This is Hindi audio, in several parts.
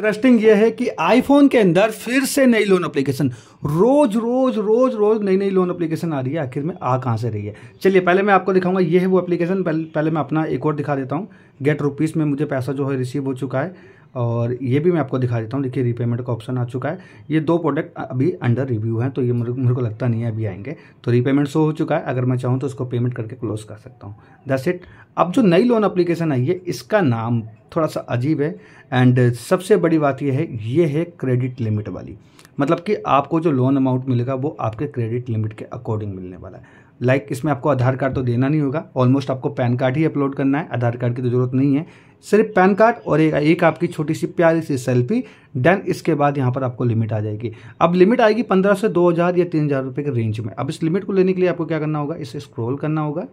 इंटरेस्टिंग ये है कि आईफोन के अंदर फिर से नई लोन एप्लीकेशन रोज रोज रोज रोज नई नई लोन एप्लीकेशन आ रही है आखिर में आ कहाँ से रही है चलिए पहले मैं आपको दिखाऊंगा ये है वो एप्लीकेशन पहले, पहले मैं अपना एक और दिखा देता हूँ गेट रुपीज़ में मुझे पैसा जो है रिसीव हो चुका है और ये भी मैं आपको दिखा देता हूँ देखिए रीपेमेंट का ऑप्शन आ चुका है ये दो प्रोडक्ट अभी अंडर रिव्यू हैं तो ये मुझे मुझे को लगता नहीं है अभी आएंगे तो रीपेमेंट शो हो चुका है अगर मैं चाहूँ तो उसको पेमेंट करके क्लोज कर सकता हूँ दैट्स इट अब जो नई लोन एप्लीकेशन आई है इसका नाम थोड़ा सा अजीब है एंड सबसे बड़ी बात यह है ये है क्रेडिट लिमिट वाली मतलब कि आपको जो लोन अमाउंट मिलेगा वो आपके क्रेडिट लिमिट के अकॉर्डिंग मिलने वाला है लाइक like, इसमें आपको आधार कार्ड तो देना नहीं होगा ऑलमोस्ट आपको पैन कार्ड ही अपलोड करना है आधार कार्ड की तो ज़रूरत नहीं है सिर्फ पैन कार्ड और एक, एक आपकी छोटी सी प्यारी सी सेल्फी डन इसके बाद यहाँ पर आपको लिमिट आ जाएगी अब लिमिट आएगी पंद्रह से दो हज़ार या तीन हज़ार रुपये के रेंज में अब इस लिमिट को लेने के लिए आपको क्या करना होगा इसे स्क्रॉल करना होगा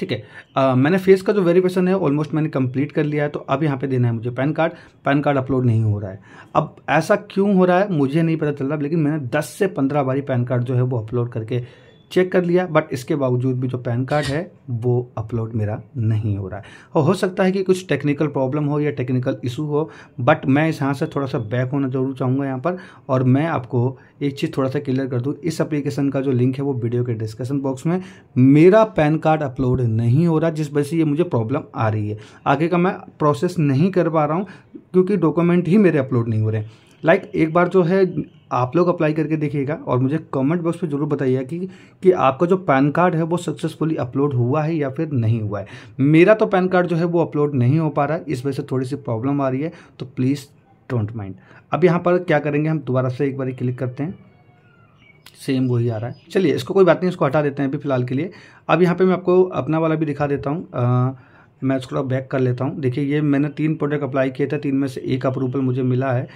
ठीक है मैंने फेस का जो वेरिफिकेशन है ऑलमोस्ट मैंने कंप्लीट कर लिया है तो अब यहाँ पे देना है मुझे PAN card PAN card upload नहीं हो रहा है अब ऐसा क्यों हो रहा है मुझे नहीं पता चल रहा लेकिन मैंने दस से पंद्रह बारी पैन कार्ड जो है वो अपलोड करके चेक कर लिया बट इसके बावजूद भी जो पैन कार्ड है वो अपलोड मेरा नहीं हो रहा है और हो सकता है कि कुछ टेक्निकल प्रॉब्लम हो या टेक्निकल इशू हो बट मैं इस यहाँ से थोड़ा सा बैक होना जरूर चाहूँगा यहाँ पर और मैं आपको एक चीज़ थोड़ा सा क्लियर कर दूँ इस अप्लीकेशन का जो लिंक है वो वीडियो के डिस्कशन बॉक्स में मेरा पैन कार्ड अपलोड नहीं हो रहा जिस वजह से ये मुझे प्रॉब्लम आ रही है आगे का मैं प्रोसेस नहीं कर पा रहा हूँ क्योंकि डॉक्यूमेंट ही मेरे अपलोड नहीं हो रहे लाइक like, एक बार जो है आप लोग अप्लाई करके देखिएगा और मुझे कमेंट बॉक्स में ज़रूर बताइएगा कि कि आपका जो पैन कार्ड है वो सक्सेसफुली अपलोड हुआ है या फिर नहीं हुआ है मेरा तो पैन कार्ड जो है वो अपलोड नहीं हो पा रहा है इस वजह से थोड़ी सी प्रॉब्लम आ रही है तो प्लीज़ डोंट माइंड अब यहाँ पर क्या करेंगे हम दोबारा से एक बार क्लिक करते हैं सेम वही आ रहा है चलिए इसको कोई बात नहीं इसको हटा देते हैं अभी फ़िलहाल के लिए अब यहाँ पर मैं आपको अपना वाला भी दिखा देता हूँ मैं उसको थोड़ा बैक कर लेता हूँ देखिए ये मैंने तीन प्रोडक्ट अप्लाई किए थे तीन में से एक अप्रूवल मुझे मिला है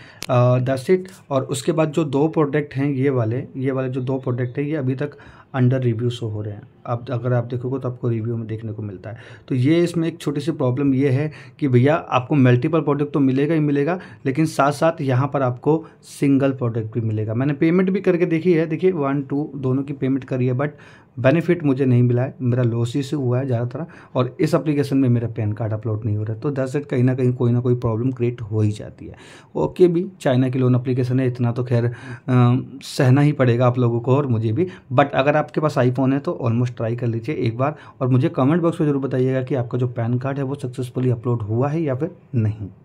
दस uh, इट और उसके बाद जो दो प्रोडक्ट हैं ये वाले ये वाले जो दो प्रोडक्ट हैं ये अभी तक अंडर रिव्यू शो हो रहे हैं अब अगर आप देखोगे तो आपको रिव्यू में देखने को मिलता है तो ये इसमें एक छोटी सी प्रॉब्लम ये है कि भैया आपको मल्टीपल प्रोडक्ट तो मिलेगा ही मिलेगा लेकिन साथ साथ यहाँ पर आपको सिंगल प्रोडक्ट भी मिलेगा मैंने पेमेंट भी करके देखी है देखिए वन टू दोनों की पेमेंट करी है बट बेनिफिट मुझे नहीं मिला है मेरा से हुआ है ज़्यादातर और इस एप्लीकेशन में मेरा पैन कार्ड अपलोड नहीं हो रहा है तो दस एट कहीं ना कहीं कोई ना कोई प्रॉब्लम क्रिएट हो ही जाती है ओके भी चाइना की लोन अप्लीकेशन है इतना तो खैर सहना ही पड़ेगा आप लोगों को और मुझे भी बट अगर आप आपके पास आईफोन है तो ऑलमोस्ट ट्राई कर लीजिए एक बार और मुझे कमेंट बॉक्स में जरूर बताइएगा कि आपका जो पैन कार्ड है वो सक्सेसफुली अपलोड हुआ है या फिर नहीं